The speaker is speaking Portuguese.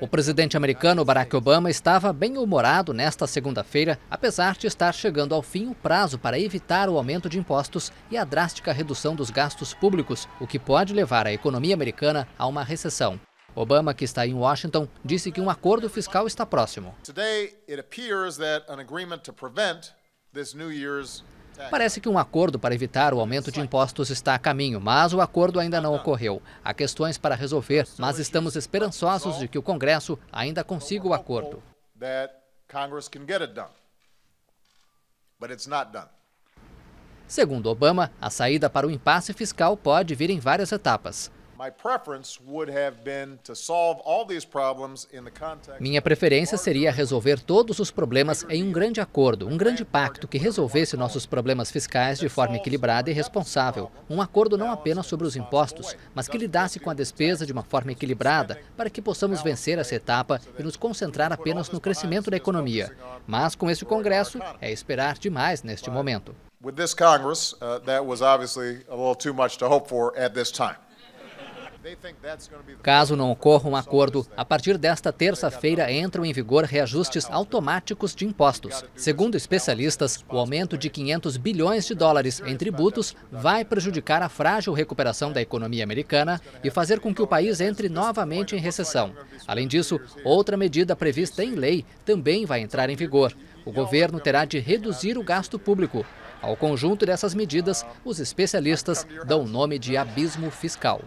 O presidente americano Barack Obama estava bem humorado nesta segunda-feira, apesar de estar chegando ao fim o prazo para evitar o aumento de impostos e a drástica redução dos gastos públicos, o que pode levar a economia americana a uma recessão. Obama, que está em Washington, disse que um acordo fiscal está próximo. É. Parece que um acordo para evitar o aumento de impostos está a caminho, mas o acordo ainda ah, não tá. ocorreu. Há questões para resolver, mas estamos esperançosos de que o Congresso ainda consiga o acordo. Segundo Obama, a saída para o impasse fiscal pode vir em várias etapas. Minha preferência seria resolver todos os problemas em um grande acordo, um grande pacto que resolvesse nossos problemas fiscais de forma equilibrada e responsável. Um acordo não apenas sobre os impostos, mas que lidasse com a despesa de uma forma equilibrada, para que possamos vencer essa etapa e nos concentrar apenas no crescimento da economia. Mas com este Congresso, é esperar demais neste momento. With this Congress, uh, that was obviously a little too much to hope for at this time. Caso não ocorra um acordo, a partir desta terça-feira entram em vigor reajustes automáticos de impostos. Segundo especialistas, o aumento de 500 bilhões de dólares em tributos vai prejudicar a frágil recuperação da economia americana e fazer com que o país entre novamente em recessão. Além disso, outra medida prevista em lei também vai entrar em vigor. O governo terá de reduzir o gasto público. Ao conjunto dessas medidas, os especialistas dão o nome de abismo fiscal.